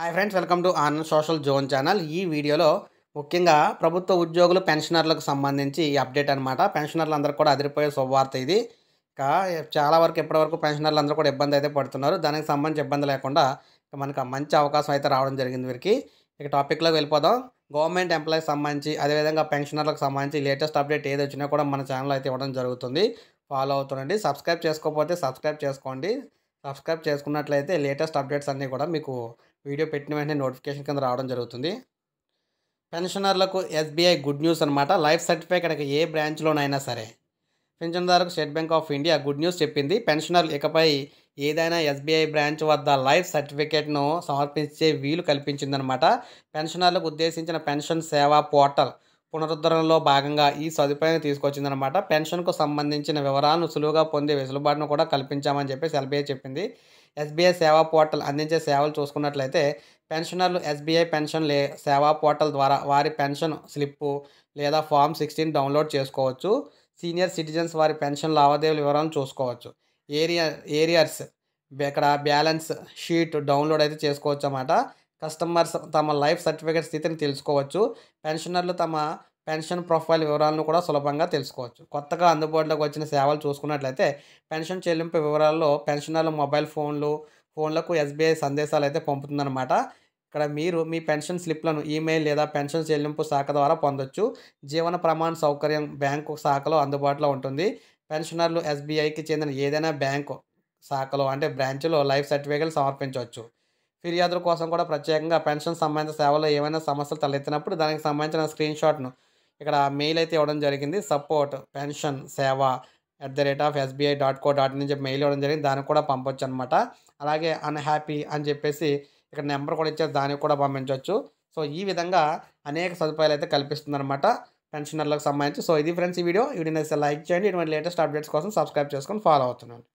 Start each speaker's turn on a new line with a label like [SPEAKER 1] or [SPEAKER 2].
[SPEAKER 1] hi friends welcome to Anand social zone channel ఈ వీడియోలో ముఖ్యంగా ప్రభుత్వ ఉద్యోగులు పెన్షనర్లకు సంబంధించి ఈ అప్డేట్ అనమాట అందరూ కూడా అదిరిపోయే శుభవార్త ఇది ఇంకా చాలా వరకు ఇప్పటివరకు పెన్షనర్లు అందరూ కూడా ఇబ్బంది అయితే పడుతున్నారు దానికి సంబంధించి ఇబ్బంది లేకుండా మనకు మంచి అవకాశం అయితే రావడం జరిగింది వీరికి ఇక టాపిక్లోకి వెళ్ళిపోదాం గవర్నమెంట్ ఎంప్లాయీస్ సంబంధించి అదేవిధంగా పెన్షనర్లకు సంబంధించి లేటెస్ట్ అప్డేట్ ఏది వచ్చినా కూడా మన ఛానల్ అయితే ఇవ్వడం జరుగుతుంది ఫాలో అవుతుండండి సబ్స్క్రైబ్ చేసుకోకపోతే సబ్స్క్రైబ్ చేసుకోండి సబ్స్క్రైబ్ చేసుకున్నట్లయితే లేటెస్ట్ అప్డేట్స్ అన్నీ కూడా మీకు వీడియో పెట్టిన వెంటనే నోటిఫికేషన్ కింద రావడం జరుగుతుంది పెన్షనర్లకు ఎస్బీఐ గుడ్ న్యూస్ అనమాట లైఫ్ సర్టిఫికేట్ ఏ బ్రాంచ్లోనైనా సరే పెన్షన్దారులకు state bank of India good news చెప్పింది పెన్షనర్లు ఇకపై ఏదైనా ఎస్బీఐ బ్రాంచ్ వద్ద లైఫ్ సర్టిఫికేట్ను సమర్పించే వీలు కల్పించిందనమాట పెన్షనర్లకు ఉద్దేశించిన పెన్షన్ సేవా పోర్టల్ పునరుద్ధరణలో భాగంగా ఈ సదుపాయాన్ని తీసుకొచ్చిందనమాట పెన్షన్కు సంబంధించిన వివరాలను సులువుగా పొందే వెసులుబాటును కూడా కల్పించామని చెప్పేసి ఎల్బీఐ చెప్పింది ఎస్బీఐ సేవా పోర్టల్ అందించే సేవలు చూసుకున్నట్లయితే పెన్షనర్లు ఎస్బీఐ పెన్షన్ లే సేవా పోర్టల్ ద్వారా వారి పెన్షన్ స్లిప్పు లేదా ఫామ్ సిక్స్టీన్ డౌన్లోడ్ చేసుకోవచ్చు సీనియర్ సిటిజన్స్ వారి పెన్షన్ లావాదేవీల వివరాలను చూసుకోవచ్చు ఏరియా ఏరియర్స్ ఇక్కడ బ్యాలెన్స్ షీట్ డౌన్లోడ్ అయితే చేసుకోవచ్చు అన్నమాట కస్టమర్స్ తమ లైఫ్ సర్టిఫికేట్ స్థితిని తెలుసుకోవచ్చు పెన్షనర్లు తమ పెన్షన్ ప్రొఫైల్ వివరాలను కూడా సులభంగా తెలుసుకోవచ్చు కొత్తగా అందుబాటులోకి వచ్చిన సేవలు చూసుకున్నట్లయితే పెన్షన్ చెల్లింపు వివరాల్లో పెన్షనర్లు మొబైల్ ఫోన్లు ఫోన్లకు ఎస్బీఐ సందేశాలు అయితే పంపుతుందన్నమాట ఇక్కడ మీరు మీ పెన్షన్ స్లిప్లను ఈమెయిల్ లేదా పెన్షన్ చెల్లింపు శాఖ ద్వారా పొందొచ్చు జీవన ప్రమాణ సౌకర్యం బ్యాంకు శాఖలో అందుబాటులో ఉంటుంది పెన్షనర్లు ఎస్బీఐకి చెందిన ఏదైనా బ్యాంకు శాఖలో అంటే బ్రాంచ్లో లైఫ్ సర్టిఫికేట్లు సమర్పించవచ్చు ఫిర్యాదుల కోసం కూడా ప్రత్యేకంగా పెన్షన్ సంబంధించిన సేవలో ఏమైనా సమస్యలు తలెత్తినప్పుడు దానికి సంబంధించిన స్క్రీన్ షాట్ను ఇక్కడ మెయిల్ అయితే ఇవ్వడం జరిగింది support pension Seva at the rate of SBI dot co dot నుంచి మెయిల్ ఇవ్వడం జరిగింది దానికి కూడా పంపొచ్చు అనమాట అలాగే అన్హ్యాపీ అని చెప్పేసి ఇక్కడ నెంబర్ కూడా ఇచ్చారు దానికి కూడా పంపించవచ్చు సో ఈ విధంగా అనేక సదుపాయాలు అయితే కల్పిస్తుందన్నమాట పెన్షనర్లకు సంబంధించి సో ఇది ఫ్రెండ్స్ ఈ వీడియో వీడియో లైక్ చేయండి ఇటువంటి లేటెస్ట్ అప్డేట్స్ కోసం సబ్స్క్రైబ్ చేసుకొని ఫాలో అవుతున్నాను